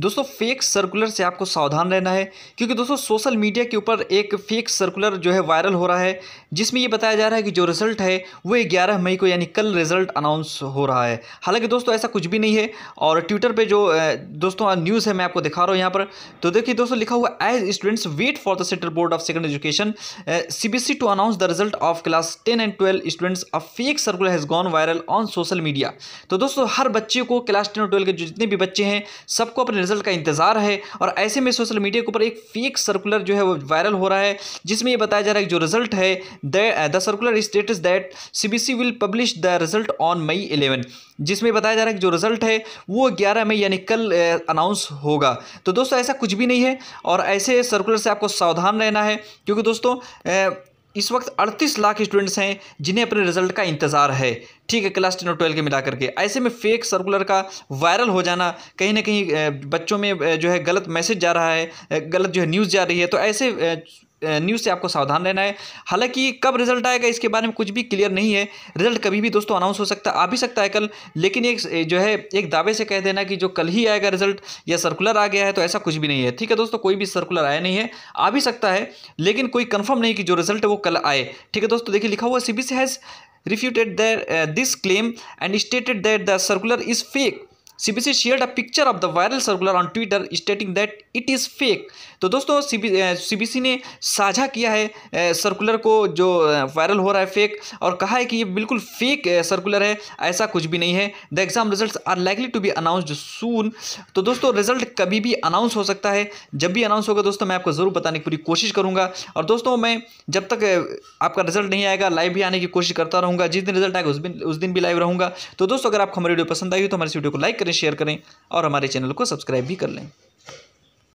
दोस्तों fake circular से आपको सावधान रहना है क्योंकि दोस्तों सोशल मीडिया के ऊपर एक फेक सर्कुलर जो है वायरल हो रहा है जिसमें ये बताया जा रहा है कि जो रिजल्ट है वो ग्यारह मई को यानी कल रिजल्ट अनाउंस हो रहा है हालांकि दोस्तों ऐसा कुछ भी नहीं है और ट्विटर पर जो दोस्तों न्यूज़ है मैं आपको दिखा रहा हूँ यहाँ पर तो देखिए दोस्तों लिखा हुआ as students wait for the central board of second education C B C to announce the result of class ten and twelve students a fake circular has gone viral on social media तो दोस्तों हर बच्चे को class ten और twelve के जितने भी बच्चे हैं सबको अपने रिजल्ट का इंतज़ार है और ऐसे में सोशल मीडिया के ऊपर एक फेक सर्कुलर जो है वो वायरल हो रहा है जिसमें ये बताया जा रहा है जो रिजल्ट है the circular states that C will publish the result on May eleven जिसमें बताया जा रहा है कि जो रिजल्ट है वो ग्यारह मई यानी कल अनाउंस होगा तो दोस्तों ऐसा कुछ भी नहीं है और ऐसे सर्कुलर से आपको सावधान रहना है क्योंकि दोस्तों इस वक्त 38 लाख स्टूडेंट्स हैं जिन्हें अपने रिजल्ट का इंतज़ार है ठीक है क्लास टेन और ट्वेल्व के मिला करके ऐसे में फेक सर्कुलर का वायरल हो जाना कहीं ना कहीं बच्चों में जो है गलत मैसेज जा रहा है गलत जो है न्यूज़ जा रही है तो ऐसे न्यूज़ से आपको सावधान रहना है हालांकि कब रिजल्ट आएगा इसके बारे में कुछ भी क्लियर नहीं है रिजल्ट कभी भी दोस्तों अनाउंस हो सकता आ भी सकता है कल लेकिन एक जो है एक दावे से कह देना कि जो कल ही आएगा रिजल्ट या सर्कुलर आ गया है तो ऐसा कुछ भी नहीं है ठीक है दोस्तों कोई भी सर्कुलर आया नहीं है आ भी सकता है लेकिन कोई कन्फर्म नहीं कि जो रिजल्ट है वो कल आए ठीक है दोस्तों देखिए लिखा हुआ C has C has refuted this claim and stated that the circular is fake CBC shared a picture of the viral circular on Twitter stating that it is fake तो दोस्तों सी ने साझा किया है सर्कुलर को जो वायरल हो रहा है फेक और कहा है कि ये बिल्कुल फेक सर्कुलर है ऐसा कुछ भी नहीं है the exam result are likely to be announced soon तो दोस्तों रिजल्ट कभी भी अनाउंस हो सकता है जब भी अनाउंस होगा दोस्तों मैं आपको ज़रूर बताने की पूरी कोशिश करूँगा और दोस्तों मैं जब तक आपका रिजल्ट नहीं आएगा लाइव भी आने की कोशिश करता रहूँगा जिस दिन रिजल्ट आएगा उस दिन उस दिन भी लाइव रहूँगा तो दोस्तों अगर आपको हमारी वीडियो पसंद आई हो तो हमारे वीडियो को लाइक करें करें शेयर करें और हमारे चैनल को सब्सक्राइब भी कर लें